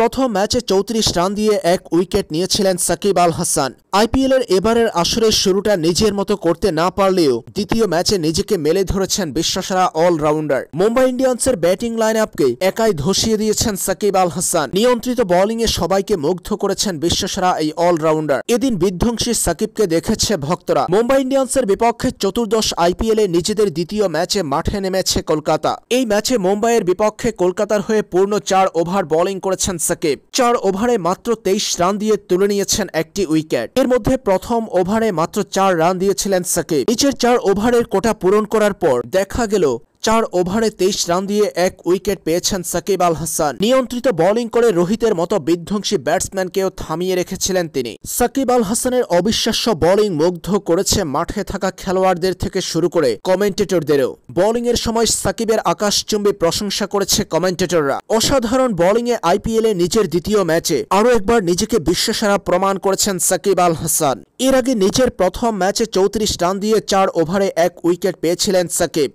প্রথম ম্যাচে চৌত্রিশ রান দিয়ে এক উইকেট নিয়েছিলেন সাকিব আল হাসান আইপিএলের এবারের আসরের শুরুটা নিজের মতো করতে না পারলেও দ্বিতীয় ম্যাচে নিজেকে মেলে ধরেছেন বিশ্বসেরা অলরাউন্ডার মুম্বাই ইন্ডিয়ান্সের ব্যাটিং লাইন আপকে একাই ধসিয়ে দিয়েছেন সাকিব আল হাসান নিয়ন্ত্রিত বোলিংয়ে সবাইকে মুগ্ধ করেছেন বিশ্বসেরা এই অলরাউন্ডার এদিন বিধ্বংসী সাকিবকে দেখেছে ভক্তরা মুম্বাই ইন্ডিয়ান্সের বিপক্ষে চতুর্দশ আইপিএলে নিজেদের দ্বিতীয় ম্যাচে মাঠে নেমেছে কলকাতা এই ম্যাচে মুম্বাইয়ের বিপক্ষে কলকাতার হয়ে পূর্ণ চার ওভার বোলিং করেছেন সাকিব চার ওভারে মাত্র তেইশ রান দিয়ে তুলে নিয়েছেন একটি উইকেট এর মধ্যে প্রথম ওভারে মাত্র চার রান দিয়েছিলেন সাকিব নিচের চার ওভারের কোটা পূরণ করার পর দেখা গেল চার ওভারে তেইশ রান দিয়ে এক উইকেট পেয়েছেন সাকিব আল হাসান নিয়ন্ত্রিত বোলিং করে রোহিতের মতো বিধ্বংসী ব্যাটসম্যানকেও থামিয়ে রেখেছিলেন তিনি সাকিব আল হাসানের অবিশ্বাস্য বোলিং মুগ্ধ করেছে মাঠে থাকা খেলোয়াড়দের থেকে শুরু করে কমেন্টেটরদেরও বোলিংয়ের সময় সাকিবের আকাশচুম্বী প্রশংসা করেছে কমেন্টেটররা অসাধারণ বোলিংয়ে আইপিএলে নিজের দ্বিতীয় ম্যাচে আরও একবার নিজেকে বিশ্বসেরা প্রমাণ করেছেন সাকিব আল হাসান এর আগে নিজের প্রথম ম্যাচে চৌত্রিশ রান দিয়ে চার ওভারে এক উইকেট পেয়েছিলেন সাকিব